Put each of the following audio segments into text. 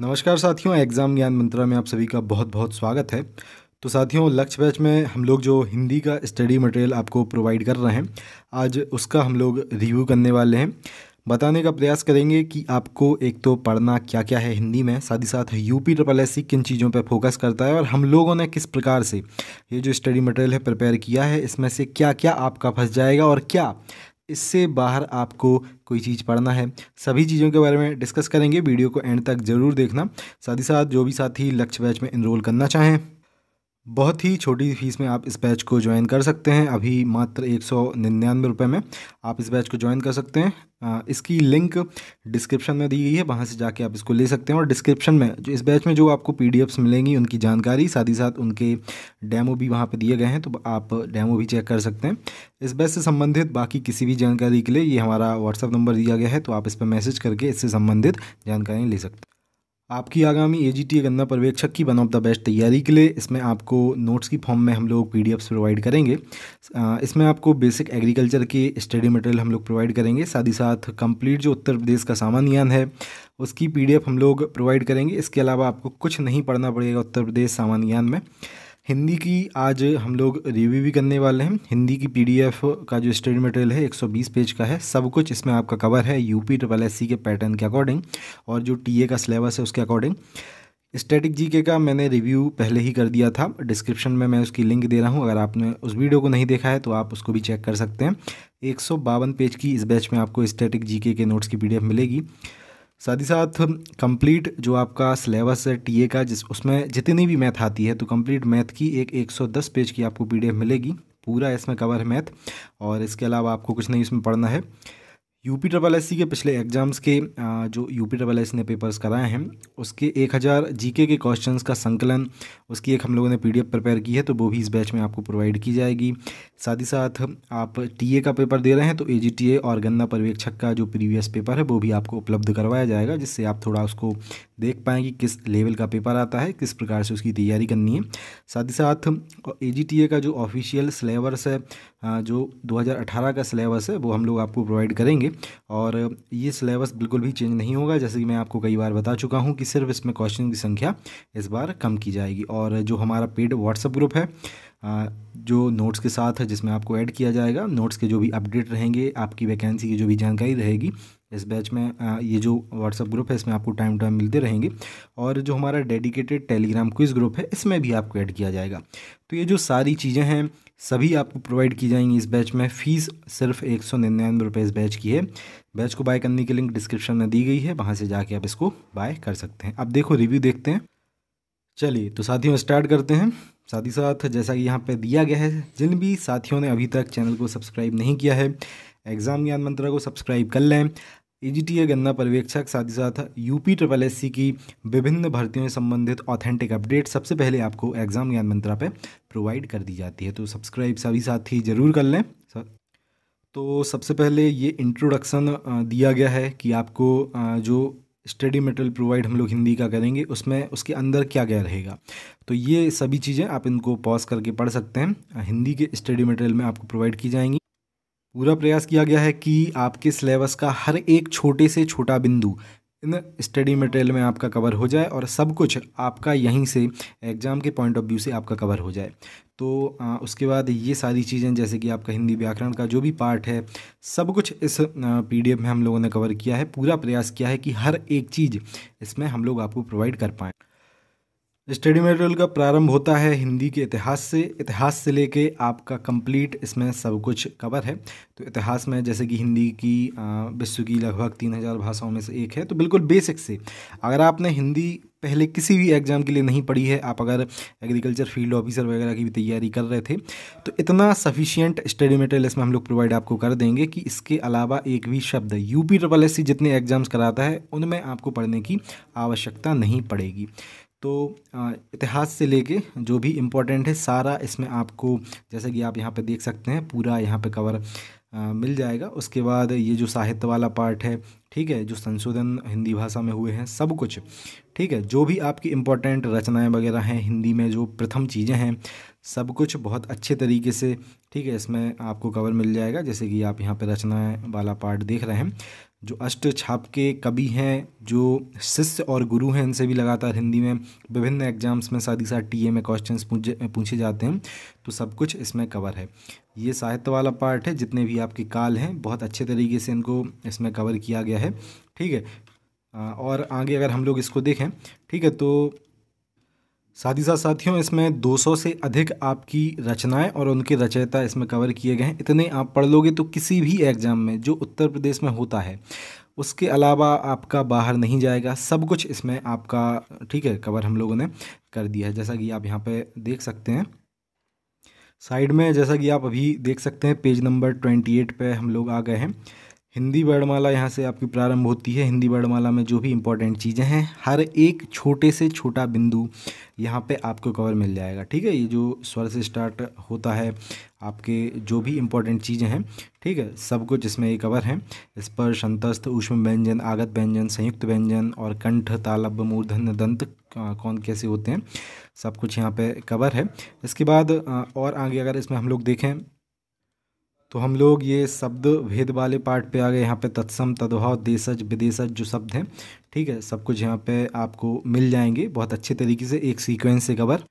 नमस्कार साथियों एग्ज़ाम ज्ञान मंत्रा में आप सभी का बहुत बहुत स्वागत है तो साथियों लक्ष्य बैच में हम लोग जो हिंदी का स्टडी मटेरियल आपको प्रोवाइड कर रहे हैं आज उसका हम लोग रिव्यू करने वाले हैं बताने का प्रयास करेंगे कि आपको एक तो पढ़ना क्या क्या है हिंदी में साथ ही साथ यूपी ट्रिपल एस किन चीज़ों पर फोकस करता है और हम लोगों ने किस प्रकार से ये जो स्टडी मटेरियल है प्रिपेयर किया है इसमें से क्या क्या आपका फंस जाएगा और क्या इससे बाहर आपको कोई चीज़ पढ़ना है सभी चीज़ों के बारे में डिस्कस करेंगे वीडियो को एंड तक ज़रूर देखना साथ ही साथ जो भी साथी लक्ष्य बैच में इनरोल करना चाहें बहुत ही छोटी फीस में आप इस बैच को ज्वाइन कर सकते हैं अभी मात्र एक सौ निन्यानवे रुपये में आप इस बैच को ज्वाइन कर सकते हैं इसकी लिंक डिस्क्रिप्शन में दी गई है वहाँ से जाके आप इसको ले सकते हैं और डिस्क्रिप्शन में जो इस बैच में जो आपको पी मिलेंगी उनकी जानकारी साथ ही साथ उनके डैमो भी वहाँ पर दिए गए हैं तो आप डैमो भी चेक कर सकते हैं इस बैच से संबंधित बाकी किसी भी जानकारी के लिए ये हमारा व्हाट्सअप नंबर दिया गया है तो आप इस पर मैसेज करके इससे संबंधित जानकारी ले सकते हैं आपकी आगामी ए जी टी गन्ना पर्यवेक्षक की वन ऑफ द बेस्ट तैयारी के लिए इसमें आपको नोट्स की फॉर्म में हम लोग पी प्रोवाइड करेंगे इसमें आपको बेसिक एग्रीकल्चर के स्टडी मटेरियल हम लोग प्रोवाइड करेंगे साथ ही साथ कंप्लीट जो उत्तर प्रदेश का सामान्य ज्ञान है उसकी पी हम लोग प्रोवाइड करेंगे इसके अलावा आपको कुछ नहीं पढ़ना पड़ेगा उत्तर प्रदेश सामान्य ज्ञान में हिंदी की आज हम लोग रिव्यू भी करने वाले हैं हिंदी की पीडीएफ का जो स्टडी मटेरियल है 120 पेज का है सब कुछ इसमें आपका कवर है यूपी ट्रिपल एस के पैटर्न के अकॉर्डिंग और जो टीए का सिलेबस है उसके अकॉर्डिंग स्टैटिक जीके का मैंने रिव्यू पहले ही कर दिया था डिस्क्रिप्शन में मैं उसकी लिंक दे रहा हूँ अगर आपने उस वीडियो को नहीं देखा है तो आप उसको भी चेक कर सकते हैं एक पेज की इस बैच में आपको स्टैटिक जीके के नोट्स की पी मिलेगी साथ ही साथ कंप्लीट जो आपका सिलेबस है टीए का जिस उसमें जितनी भी मैथ आती है तो कंप्लीट मैथ की एक 110 पेज की आपको पीडीएफ मिलेगी पूरा इसमें कवर है मैथ और इसके अलावा आपको कुछ नहीं इसमें पढ़ना है यूपी ट्रबल एस के पिछले एग्जाम्स के जो यूपी ट्रिपल एस ने पेपर्स कराए हैं उसके एक हज़ार जीके के क्वेश्चंस का संकलन उसकी एक हम लोगों ने पीडीएफ प्रिपेयर की है तो वो भी इस बैच में आपको प्रोवाइड की जाएगी साथ ही साथ आप टीए का पेपर दे रहे हैं तो एजीटीए और गन्ना पर्यवेक्षक का जो प्रीवियस पेपर है वो भी आपको उपलब्ध करवाया जाएगा जिससे आप थोड़ा उसको देख पाएँ कि किस लेवल का पेपर आता है किस प्रकार से उसकी तैयारी करनी है साथ ही साथ ए का जो ऑफिशियल सिलेबस है जो 2018 का सिलेबस है वो हम लोग आपको प्रोवाइड करेंगे और ये सिलेबस बिल्कुल भी चेंज नहीं होगा जैसे कि मैं आपको कई बार बता चुका हूँ कि सिर्फ इसमें क्वेश्चन की संख्या इस बार कम की जाएगी और जो हमारा पेड व्हाट्सअप ग्रुप है जो नोट्स के साथ है जिसमें आपको ऐड किया जाएगा नोट्स के जो भी अपडेट रहेंगे आपकी वैकेंसी की जो भी जानकारी रहेगी इस बैच में ये जो व्हाट्सअप ग्रुप है इसमें आपको टाइम टाइम मिलते रहेंगे और जो हमारा डेडिकेटेड टेलीग्राम क्विज ग्रुप है इसमें भी आपको ऐड किया जाएगा तो ये जो सारी चीज़ें हैं सभी आपको प्रोवाइड की जाएंगी इस बैच में फ़ीस सिर्फ एक सौ निन्यानवे रुपये इस बैच की है बैच को बाय करने की लिंक डिस्क्रिप्शन में दी गई है वहाँ से जाके आप इसको बाय कर सकते हैं अब देखो रिव्यू देखते हैं चलिए तो साथियों स्टार्ट करते हैं साथ ही साथ जैसा कि यहाँ पे दिया गया है जिन भी साथियों ने अभी तक चैनल को सब्सक्राइब नहीं किया है एग्ज़ाम ज्ञान मंत्रा को सब्सक्राइब कर लें एजीटीए गन्ना पर्यवेक्षक साथ ही साथ यूपी ट्रिपल एस की विभिन्न भर्तियों से संबंधित ऑथेंटिक अपडेट सबसे पहले आपको एग्जाम ज्ञान मंत्रा पे प्रोवाइड कर दी जाती है तो सब्सक्राइब सभी साथी जरूर कर लें सर तो सबसे पहले ये इंट्रोडक्शन दिया गया है कि आपको जो स्टडी मटेरियल प्रोवाइड हम लोग हिंदी का करेंगे उसमें उसके अंदर क्या क्या रहेगा तो ये सभी चीज़ें आप इनको पॉज करके पढ़ सकते हैं हिंदी के स्टडी मटेरियल में आपको प्रोवाइड की जाएंगी पूरा प्रयास किया गया है कि आपके सिलेबस का हर एक छोटे से छोटा बिंदु इन स्टडी मटेरियल में आपका कवर हो जाए और सब कुछ आपका यहीं से एग्ज़ाम के पॉइंट ऑफ व्यू से आपका कवर हो जाए तो आ, उसके बाद ये सारी चीज़ें जैसे कि आपका हिंदी व्याकरण का जो भी पार्ट है सब कुछ इस पीडीएफ में हम लोगों ने कवर किया है पूरा प्रयास किया है कि हर एक चीज़ इसमें हम लोग आपको प्रोवाइड कर पाएँ स्टडी मटेरियल का प्रारंभ होता है हिंदी के इतिहास से इतिहास से लेके आपका कंप्लीट इसमें सब कुछ कवर है तो इतिहास में जैसे कि हिंदी की विश्व की लगभग तीन हज़ार भाषाओं में से एक है तो बिल्कुल बेसिक से अगर आपने हिंदी पहले किसी भी एग्ज़ाम के लिए नहीं पढ़ी है आप अगर एग्रीकल्चर फील्ड ऑफिसर वगैरह की भी तैयारी कर रहे थे तो इतना सफिशियंट स्टडी मटेरियल इसमें हम लोग प्रोवाइड आपको कर देंगे कि इसके अलावा एक भी शब्द यूपी ट्रिपल एस सी जितने एग्ज़ाम्स कराता है उनमें आपको पढ़ने की आवश्यकता नहीं पड़ेगी तो इतिहास से लेके जो भी इम्पोर्टेंट है सारा इसमें आपको जैसे कि आप यहाँ पे देख सकते हैं पूरा यहाँ पे कवर मिल जाएगा उसके बाद ये जो साहित्य वाला पार्ट है ठीक है जो संशोधन हिंदी भाषा में हुए हैं सब कुछ ठीक है जो भी आपकी इम्पोर्टेंट रचनाएं वगैरह हैं हिंदी में जो प्रथम चीज़ें हैं सब कुछ बहुत अच्छे तरीके से ठीक है इसमें आपको कवर मिल जाएगा जैसे कि आप यहाँ पर रचना वाला पार्ट देख रहे हैं जो अष्ट छाप के कवि हैं जो शिष्य और गुरु हैं इनसे भी लगातार हिंदी में विभिन्न एग्जाम्स में साथ ही साथ टी में क्वेश्चन पूछे पूछे जाते हैं तो सब कुछ इसमें कवर है ये साहित्य वाला पार्ट है जितने भी आपके काल हैं बहुत अच्छे तरीके से इनको इसमें कवर किया गया है ठीक है और आगे अगर हम लोग इसको देखें ठीक है तो साथ ही साथ साथियों इसमें 200 से अधिक आपकी रचनाएं और उनके रचयिता इसमें कवर किए गए हैं इतने आप पढ़ लोगे तो किसी भी एग्ज़ाम में जो उत्तर प्रदेश में होता है उसके अलावा आपका बाहर नहीं जाएगा सब कुछ इसमें आपका ठीक है कवर हम लोगों ने कर दिया है जैसा कि आप यहाँ पे देख सकते हैं साइड में जैसा कि आप अभी देख सकते हैं पेज नंबर ट्वेंटी एट पर हम लोग आ गए हैं हिंदी वर्णमाला यहाँ से आपकी प्रारंभ होती है हिंदी वर्णमाला में जो भी इम्पोर्टेंट चीज़ें हैं हर एक छोटे से छोटा बिंदु यहाँ पे आपको कवर मिल जाएगा ठीक है ये जो स्वर से स्टार्ट होता है आपके जो भी इम्पोर्टेंट चीज़ें हैं ठीक है सब कुछ इसमें ये कवर हैं स्पर्श अंतस्थ ऊष्म व्यंजन आगत व्यंजन संयुक्त व्यंजन और कंठ तालब मूर्धन दंत कौन कैसे होते हैं सब कुछ यहाँ पर कवर है इसके बाद और आगे अगर इसमें हम लोग देखें तो हम लोग ये शब्द भेद वाले पार्ट पे आ गए यहाँ पे तत्सम तद्भाव देशज विदेशज जो शब्द हैं ठीक है सब कुछ यहाँ पे आपको मिल जाएंगे बहुत अच्छे तरीके से एक सीक्वेंस से कवर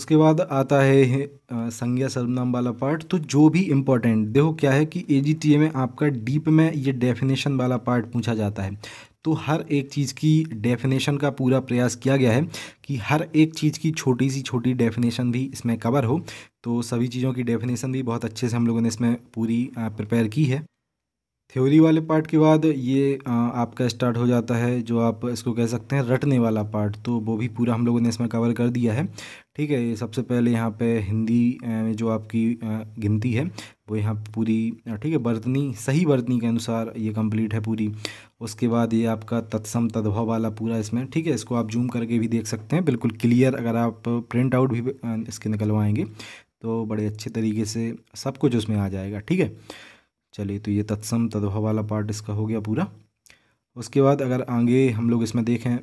उसके बाद आता है संज्ञा सर्वनाम वाला पार्ट तो जो भी इम्पोर्टेंट देखो क्या है कि ए में आपका डीप में ये डेफिनेशन वाला पार्ट पूछा जाता है तो हर एक चीज़ की डेफिनेशन का पूरा प्रयास किया गया है कि हर एक चीज़ की छोटी सी छोटी डेफिनेशन भी इसमें कवर हो तो सभी चीज़ों की डेफिनेशन भी बहुत अच्छे से हम लोगों ने इसमें पूरी प्रिपेयर की है थ्योरी वाले पार्ट के बाद ये आपका स्टार्ट हो जाता है जो आप इसको कह सकते हैं रटने वाला पार्ट तो वो भी पूरा हम लोगों ने इसमें कवर कर दिया है ठीक है ये सबसे पहले यहाँ पे हिंदी में जो आपकी गिनती है वो यहाँ पूरी ठीक है बर्तनी सही बर्तनी के अनुसार ये कंप्लीट है पूरी उसके बाद ये आपका तत्सम तद्भव वाला पूरा इसमें ठीक है इसको आप जूम करके भी देख सकते हैं बिल्कुल क्लियर अगर आप प्रिंट आउट भी इसके निकलवाएंगे तो बड़े अच्छे तरीके से सब कुछ उसमें आ जाएगा ठीक है चलिए तो ये तत्सम तद्भव वाला पार्ट इसका हो गया पूरा उसके बाद अगर आगे हम लोग इसमें देखें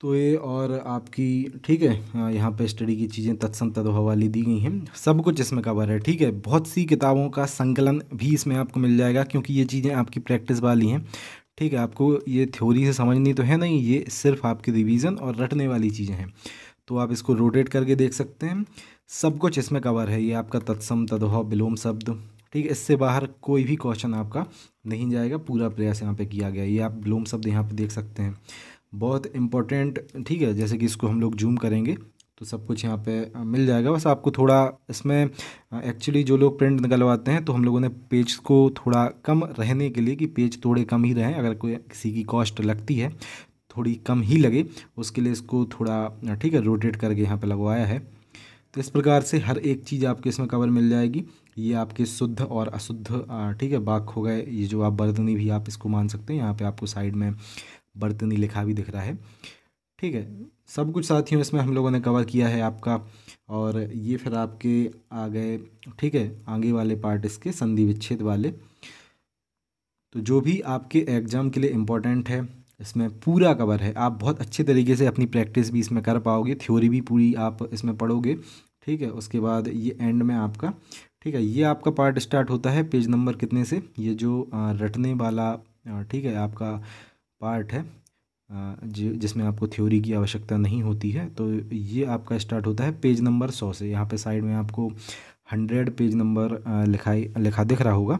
तो ये और आपकी ठीक है हाँ, यहाँ पे स्टडी की चीज़ें तत्सम वाली दी गई हैं सब कुछ इसमें कवर है ठीक है बहुत सी किताबों का संकलन भी इसमें आपको मिल जाएगा क्योंकि ये चीज़ें आपकी प्रैक्टिस वाली हैं ठीक है आपको ये थ्योरी से समझनी तो है नहीं ये सिर्फ आपकी रिविज़न और रटने वाली चीज़ें हैं तो आप इसको रोटेट करके देख सकते हैं सब कुछ इसमें कवर है ये आपका तत्सम तदभाव विलोम शब्द ठीक है इससे बाहर कोई भी क्वेश्चन आपका नहीं जाएगा पूरा प्रयास यहाँ पे किया गया ये आप विलोम शब्द यहाँ पे देख सकते हैं बहुत इम्पोर्टेंट ठीक है जैसे कि इसको हम लोग जूम करेंगे तो सब कुछ यहाँ पे मिल जाएगा बस आपको थोड़ा इसमें एक्चुअली जो लोग प्रिंट निकलवाते हैं तो हम लोगों ने पेज को थोड़ा कम रहने के लिए कि पेज थोड़े कम ही रहें अगर कोई किसी की कॉस्ट लगती है थोड़ी कम ही लगे उसके लिए इसको थोड़ा ठीक है रोटेट करके यहाँ पे लगवाया है तो इस प्रकार से हर एक चीज़ आपके इसमें कवर मिल जाएगी ये आपके शुद्ध और अशुद्ध ठीक है बाक हो गए ये जो आप बर्दनी भी आप इसको मान सकते हैं यहाँ पर आपको साइड में बर्तनी लिखा भी दिख रहा है ठीक है सब कुछ साथियों इसमें हम लोगों ने कवर किया है आपका और ये फिर आपके आ गए ठीक है आगे वाले पार्ट इसके संधि विच्छेद वाले तो जो भी आपके एग्ज़ाम के लिए इम्पोर्टेंट है इसमें पूरा कवर है आप बहुत अच्छे तरीके से अपनी प्रैक्टिस भी इसमें कर पाओगे थ्योरी भी पूरी आप इसमें पढ़ोगे ठीक है उसके बाद ये एंड में आपका ठीक है ये आपका पार्ट स्टार्ट होता है पेज नंबर कितने से ये जो रटने वाला ठीक है आपका पार्ट है जिसमें आपको थ्योरी की आवश्यकता नहीं होती है तो ये आपका स्टार्ट होता है पेज नंबर सौ से यहाँ पे साइड में आपको हंड्रेड पेज नंबर लिखाई लिखा दिख रहा होगा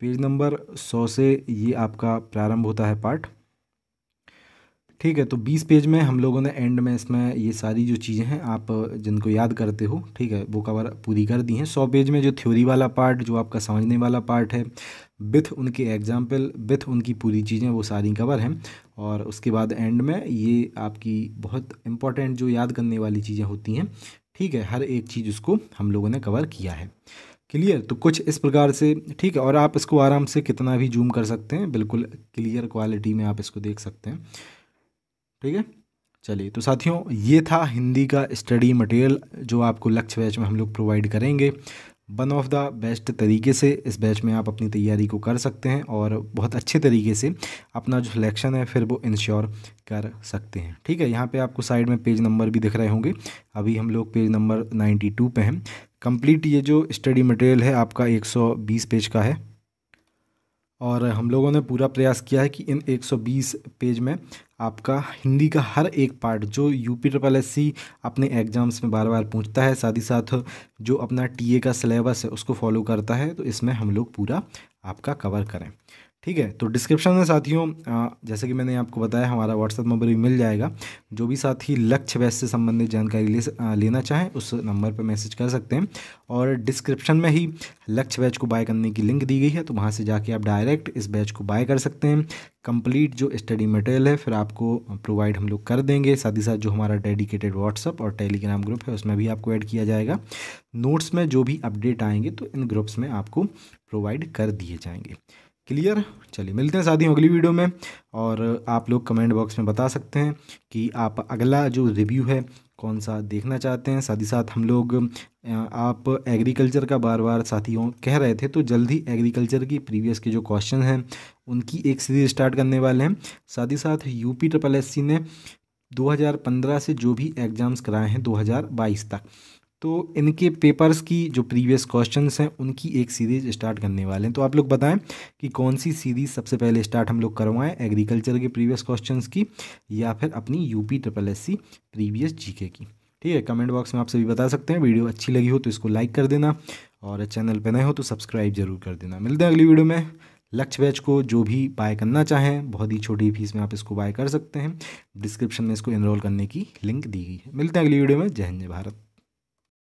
पेज नंबर सौ से ये आपका प्रारंभ होता है पार्ट ठीक है तो 20 पेज में हम लोगों ने एंड में इसमें ये सारी जो चीज़ें हैं आप जिनको याद करते हो ठीक है वो कवर पूरी कर दी हैं 100 पेज में जो थ्योरी वाला पार्ट जो आपका समझने वाला पार्ट है विथ उनके एग्जाम्पल विथ उनकी पूरी चीज़ें वो सारी कवर हैं और उसके बाद एंड में ये आपकी बहुत इंपॉर्टेंट जो याद करने वाली चीज़ें होती हैं ठीक है हर एक चीज़ उसको हम लोगों ने कवर किया है क्लियर तो कुछ इस प्रकार से ठीक है और आप इसको आराम से कितना भी जूम कर सकते हैं बिल्कुल क्लियर क्वालिटी में आप इसको देख सकते हैं ठीक है चलिए तो साथियों ये था हिंदी का स्टडी मटेरियल जो आपको लक्ष्य बैच में हम लोग प्रोवाइड करेंगे वन ऑफ द बेस्ट तरीके से इस बैच में आप अपनी तैयारी को कर सकते हैं और बहुत अच्छे तरीके से अपना जो सिलेक्शन है फिर वो इंश्योर कर सकते हैं ठीक है यहाँ पे आपको साइड में पेज नंबर भी दिख रहे होंगे अभी हम लोग पेज नंबर नाइन्टी टू पर हैं कंप्लीट ये जो स्टडी मटेरियल है आपका बीस पेज का है और हम लोगों ने पूरा प्रयास किया है कि इन 120 पेज में आपका हिंदी का हर एक पार्ट जो U P triple S C अपने एग्ज़ाम्स में बार बार पूछता है साथ ही साथ जो अपना टी ए का सिलेबस है उसको फॉलो करता है तो इसमें हम लोग पूरा आपका कवर करें ठीक है तो डिस्क्रिप्शन में साथियों जैसे कि मैंने आपको बताया हमारा व्हाट्सएप नंबर भी मिल जाएगा जो भी साथी लक्ष्य बैच से संबंधित जानकारी ले लेना चाहें उस नंबर पर मैसेज कर सकते हैं और डिस्क्रिप्शन में ही लक्ष्य बैच को बाय करने की लिंक दी गई है तो वहाँ से जाके आप डायरेक्ट इस बैच को बाय कर सकते हैं कंप्लीट जो स्टडी मटेरियल है फिर आपको प्रोवाइड हम लोग कर देंगे साथ ही साथ जो हमारा डेडिकेटेड व्हाट्सअप और टेलीग्राम ग्रुप है उसमें भी आपको ऐड किया जाएगा नोट्स में जो भी अपडेट आएंगे तो इन ग्रुप्स में आपको प्रोवाइड कर दिए जाएंगे क्लियर चलिए मिलते हैं साथियों अगली वीडियो में और आप लोग कमेंट बॉक्स में बता सकते हैं कि आप अगला जो रिव्यू है कौन सा देखना चाहते हैं साथ ही साथ हम लोग आप एग्रीकल्चर का बार बार साथियों कह रहे थे तो जल्द ही एग्रीकल्चर की प्रीवियस के जो क्वेश्चन हैं उनकी एक सीरीज स्टार्ट करने वाले हैं साथ ही साथ यूपी ट्रिपल एस ने 2015 से जो भी एग्ज़ाम्स कराए हैं 2022 तक तो इनके पेपर्स की जो प्रीवियस क्वेश्चंस हैं उनकी एक सीरीज़ स्टार्ट करने वाले हैं तो आप लोग बताएं कि कौन सी सीरीज़ सबसे पहले स्टार्ट हम लोग करवाएं एग्रीकल्चर के प्रीवियस क्वेश्चंस की या फिर अपनी UP triple S C previous GK की ठीक है कमेंट बॉक्स में आप सभी बता सकते हैं वीडियो अच्छी लगी हो तो इसको लाइक कर देना और चैनल पर नए हो तो सब्सक्राइब जरूर कर देना मिलते हैं अगली वीडियो में लक्ष्य बैच को जो भी बाय करना चाहें बहुत ही छोटी फीस में आप इसको बाय कर सकते हैं डिस्क्रिप्शन में इसको इनरोल करने की लिंक दी गई है मिलते हैं अगली वीडियो में जय हिंद जय भारत